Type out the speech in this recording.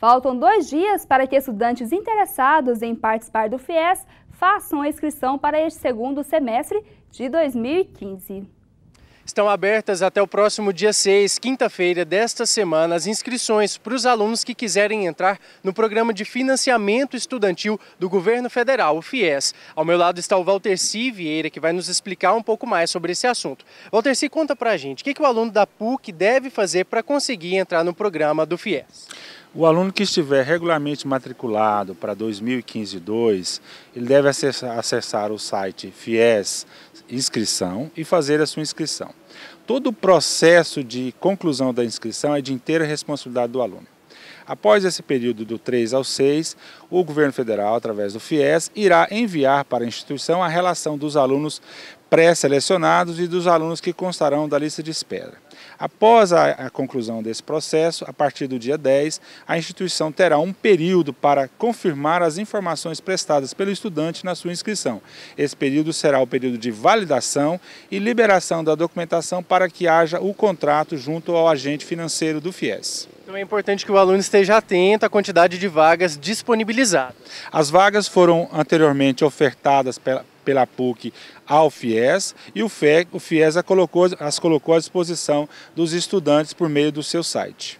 Faltam dois dias para que estudantes interessados em participar do FIES façam a inscrição para este segundo semestre de 2015. Estão abertas até o próximo dia 6, quinta-feira desta semana, as inscrições para os alunos que quiserem entrar no programa de financiamento estudantil do governo federal, o FIES. Ao meu lado está o Valterci Vieira, que vai nos explicar um pouco mais sobre esse assunto. Valterci, conta para a gente, o que, que o aluno da PUC deve fazer para conseguir entrar no programa do FIES? O aluno que estiver regularmente matriculado para 2015-2, ele deve acessar, acessar o site FIES Inscrição e fazer a sua inscrição. Todo o processo de conclusão da inscrição é de inteira responsabilidade do aluno. Após esse período do 3 ao 6, o governo federal, através do FIES, irá enviar para a instituição a relação dos alunos pré-selecionados e dos alunos que constarão da lista de espera. Após a, a, conclusão desse processo, a partir do dia 10, a instituição terá um período para confirmar as informações prestadas pelo estudante na sua inscrição. Esse período será o período de validação e liberação da documentação para que haja o contrato junto ao agente financeiro do FIES. Então é importante que o aluno esteja atento à quantidade de vagas disponibilizadas. As vagas foram anteriormente ofertadas pela, pela PUC ao FIES e o, FIES a colocou, as colocou à disposição dos estudantes por meio do seu site.